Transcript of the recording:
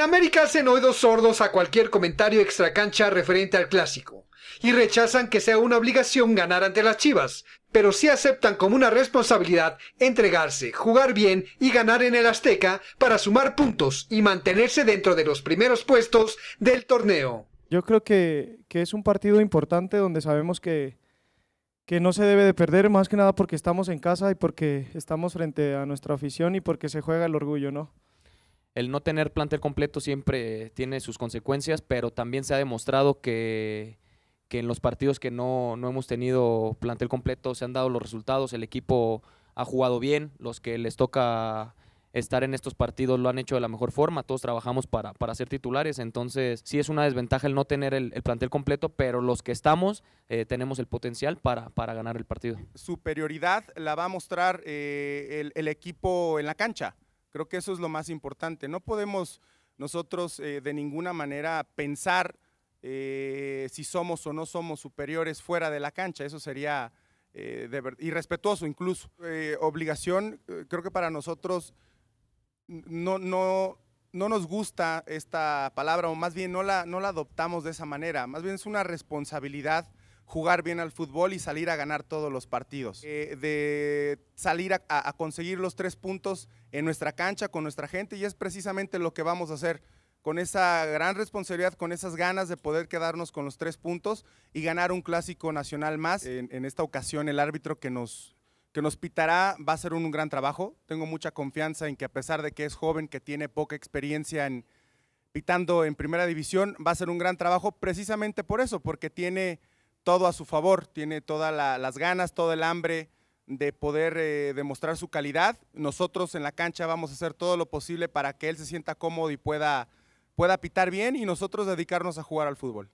En América hacen oídos sordos a cualquier comentario extracancha referente al clásico y rechazan que sea una obligación ganar ante las Chivas, pero sí aceptan como una responsabilidad entregarse, jugar bien y ganar en el Azteca para sumar puntos y mantenerse dentro de los primeros puestos del torneo. Yo creo que, que es un partido importante donde sabemos que, que no se debe de perder, más que nada porque estamos en casa y porque estamos frente a nuestra afición y porque se juega el orgullo, ¿no? el no tener plantel completo siempre tiene sus consecuencias, pero también se ha demostrado que, en los partidos que no, hemos tenido plantel completo se han dado los resultados, el equipo ha jugado bien, los que les toca estar en estos partidos lo han hecho de la mejor forma, todos trabajamos para, ser titulares, entonces sí es una desventaja el no tener el, plantel completo, pero los que estamos eh, tenemos el potencial para, ganar el partido. Superioridad la va a mostrar eh, el equipo en la cancha. Creo que eso es lo más importante. No podemos nosotros eh, de ninguna manera pensar eh, si somos o no somos superiores fuera de la cancha. Eso sería eh, irrespetuoso incluso. obligación, creo que para nosotros no, nos gusta esta palabra, o más bien no la, no la adoptamos de esa manera. Más bien es una responsabilidad jugar bien al fútbol y salir a ganar todos los partidos. Eh, de salir a, conseguir los tres puntos en nuestra cancha, con nuestra gente, y es precisamente lo que vamos a hacer con esa gran responsabilidad, con esas ganas de poder quedarnos con los tres puntos y ganar un clásico nacional más. En, esta ocasión el árbitro que nos, que nos pitará va a ser un, gran trabajo. Tengo mucha confianza en que a pesar de que es joven, que tiene poca experiencia en pitando en primera división, va a ser un gran trabajo precisamente por eso, porque tiene todo a su favor, tiene todas las ganas, todo el hambre de poder eh, demostrar su calidad. Nosotros en la cancha vamos a hacer todo lo posible para que él se sienta cómodo y pueda, pueda pitar bien y nosotros dedicarnos a jugar al fútbol.